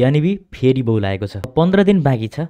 यानिबी फेरि बौलाएको छ पन्ध्र दिन बाँकी छ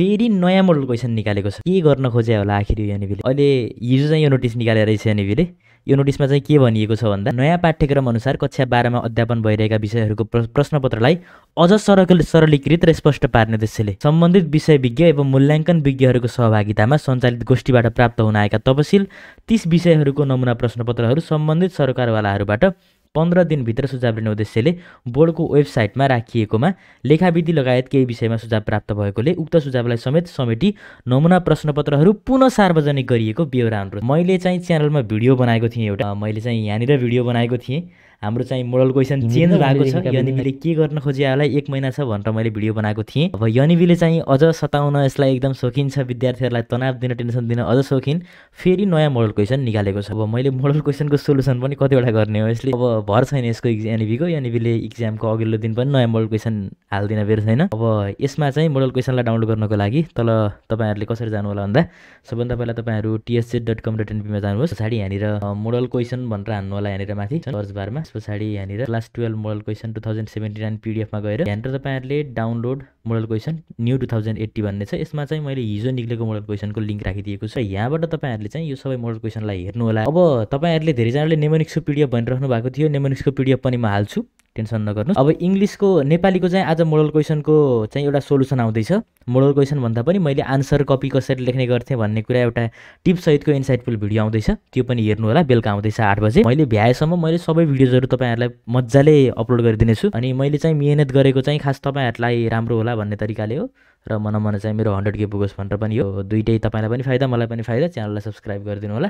फेरि नयाँ मोडल क्वेसन निकालेको छ के गर्न खोजे होला आखिर यानिबीले अहिले हिजो चाहिँ यो नोटिस निकालेर रहेछ यानिबीले यो नोटिसमा चाहिँ के भनिएको छ भन्दा नयाँ पाठ्यक्रम अनुसार कक्षा बाह्रमा अध्यापन भइरहेका विषयहरूको प्र प्रश्नपत्रलाई अझ सरल सरलीकृत र स्पष्ट पार्ने उद्देश्यले सम्बन्धित विषय विज्ञ एवं मूल्याङ्कन विज्ञहरूको सहभागितामा सञ्चालित गोष्ठीबाट प्राप्त हुन आएका तपसिल तिस विषयहरूको नमुना प्रश्नपत्रहरू सम्बन्धित सरकारवालाहरूबाट पन्ध्र दिनभित्र सुझाव लिने उद्देश्यले बोर्डको वेबसाइटमा राखिएकोमा लेखाविधि लगायत केही विषयमा सुझाव प्राप्त भएकोले उक्त सुझावलाई समेत समेटी नमुना प्रश्नपत्रहरू पुनः सार्वजनिक गरिएको बेहोरा अनुरोध मैले चाहिँ च्यानलमा भिडियो बनाएको थिएँ एउटा मैले चाहिँ यहाँनिर भिडियो बनाएको थिएँ हाम्रो चाहिँ मोडल क्वेसन चेन्ज भएको छ यनिभीले के गर्न होला एक महिना छ भनेर मैले भिडियो बनाएको थिएँ अब यनिभीले चाहिँ अझ सताउन यसलाई एकदम सोखिन छ विद्यार्थीहरूलाई तनाव दिन टेन्सन दिन अझ सोखिन फेरि नयाँ मोडल क्वेसन निकालेको छ अब मैले मोडल क्वेसनको सोल्युसन पनि कतिवटा गर्ने हो यसले अब भर छैन यसको एनइबीको एनइबीले इक्जामको अघिल्लो दिन पनि नयाँ मोडल क्वेसन हालिदिन बेर छैन अब यसमा चाहिँ मोडल क्वेसनलाई डाउनलोड गर्नको लागि तल तपाईँहरूले कसरी जानु होला भन्दा सबभन्दा पहिला तपाईँहरू टिएससी डट कम डट एनपीमा जानुहोस् पछाडि यहाँनिर मोडल क्वेसन भनेर हान्नु होला यहाँनिर माथि सर्च बारमा त्यस पछाडि यहाँनिर class twelve model question two thousand seventy nine पिडिएफमा गएर यहाँनिर तपाईँहरूले download model question new two thousand eighty भन्ने छ यसमा चाहिँ मैले हिजो निक्लेको मोडल क्वेसनको लिङ्क राखिदिएको छ यहाँबाट तपाईँहरूले चाहिँ यो सबै मोडल क्वेसनलाई हेर्नु होला अब तपाईँहरूले धेरैजनाले नेमोनिक्सको पिडिएफ भनिराख्नु भएको थियो नेमोनिक्सको पिडिएफ पनि म हाल्छु टेन्सन नगर्नु अब इङ्ग्लिसको नेपालीको चाहिँ आज मोडल क्वेसनको चाहिँ एउटा सोल्युसन आउँदैछ मोडल क्वेसन भन्दा पनि मैले आन्सर कपी कसरी लेख्ने गर्थेँ भन्ने कुरा एउटा टिपसहितको इन्साइटफुल भिडियो आउँदैछ त्यो पनि हेर्नु होला बेलुका आउँदैछ आठ बजे मैले भ्याएसम्म मैले सबै भिडियोजहरू तपाईँहरूलाई मजाले अपलोड गरिदिनेछु अनि मैले चाहिँ मिहिनेत गरेको चाहिँ खास तपाईँहरूलाई राम्रो होला भन्ने तरिकाले हो र मनमा चाहिँ मेरो हन्ड्रेड के पुगोस् भनेर पनि हो दुइटै तपाईँलाई पनि फाइदा मलाई पनि फाइदा च्यानललाई सब्सक्राइब गरिदिनु होला